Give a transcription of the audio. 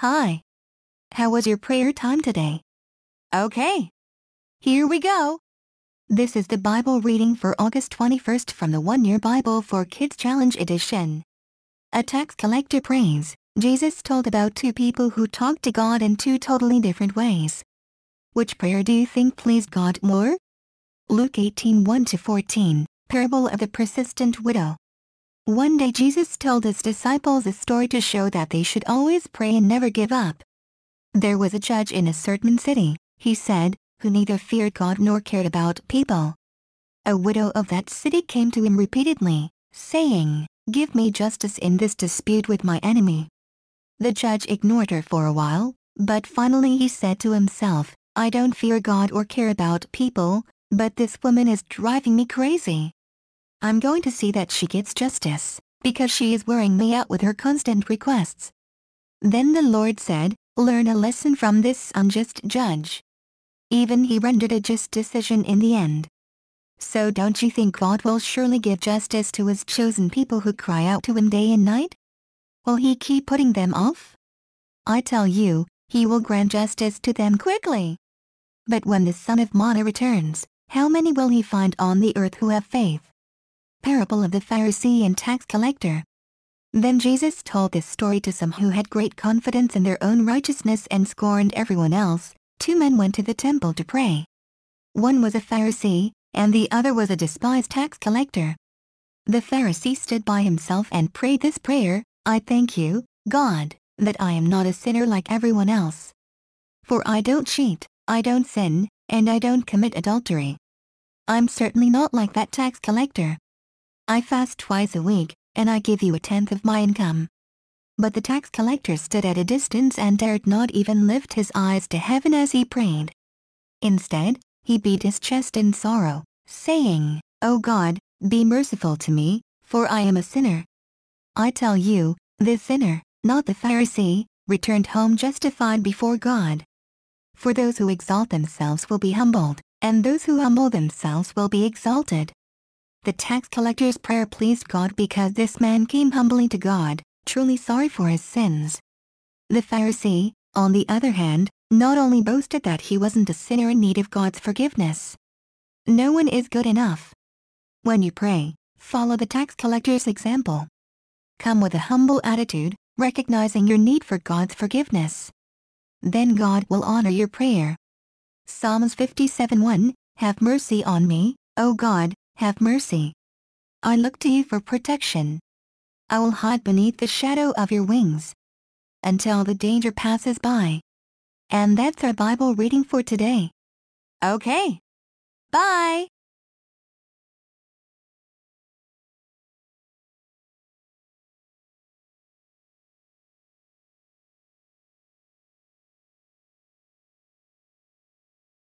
Hi. How was your prayer time today? Okay. Here we go. This is the Bible reading for August 21st from the One Year Bible for Kids Challenge Edition. A tax collector prays. Jesus told about two people who talked to God in two totally different ways. Which prayer do you think pleased God more? Luke 18 1 14, Parable of the Persistent Widow. One day Jesus told his disciples a story to show that they should always pray and never give up. There was a judge in a certain city, he said, who neither feared God nor cared about people. A widow of that city came to him repeatedly, saying, Give me justice in this dispute with my enemy. The judge ignored her for a while, but finally he said to himself, I don't fear God or care about people, but this woman is driving me crazy. I'm going to see that she gets justice, because she is wearing me out with her constant requests. Then the Lord said, Learn a lesson from this unjust judge. Even he rendered a just decision in the end. So don't you think God will surely give justice to his chosen people who cry out to him day and night? Will he keep putting them off? I tell you, he will grant justice to them quickly. But when the Son of Man returns, how many will he find on the earth who have faith? parable of the Pharisee and tax collector. Then Jesus told this story to some who had great confidence in their own righteousness and scorned everyone else. Two men went to the temple to pray. One was a Pharisee, and the other was a despised tax collector. The Pharisee stood by himself and prayed this prayer, I thank you, God, that I am not a sinner like everyone else. For I don't cheat, I don't sin, and I don't commit adultery. I'm certainly not like that tax collector. I fast twice a week, and I give you a tenth of my income. But the tax collector stood at a distance and dared not even lift his eyes to heaven as he prayed. Instead, he beat his chest in sorrow, saying, O God, be merciful to me, for I am a sinner. I tell you, the sinner, not the Pharisee, returned home justified before God. For those who exalt themselves will be humbled, and those who humble themselves will be exalted. The tax collector's prayer pleased God because this man came humbly to God, truly sorry for his sins. The Pharisee, on the other hand, not only boasted that he wasn't a sinner in need of God's forgiveness. No one is good enough. When you pray, follow the tax collector's example. Come with a humble attitude, recognizing your need for God's forgiveness. Then God will honor your prayer. Psalms 57:1 Have mercy on me, O God, have mercy. I look to you for protection. I will hide beneath the shadow of your wings until the danger passes by. And that's our Bible reading for today. Okay. Bye.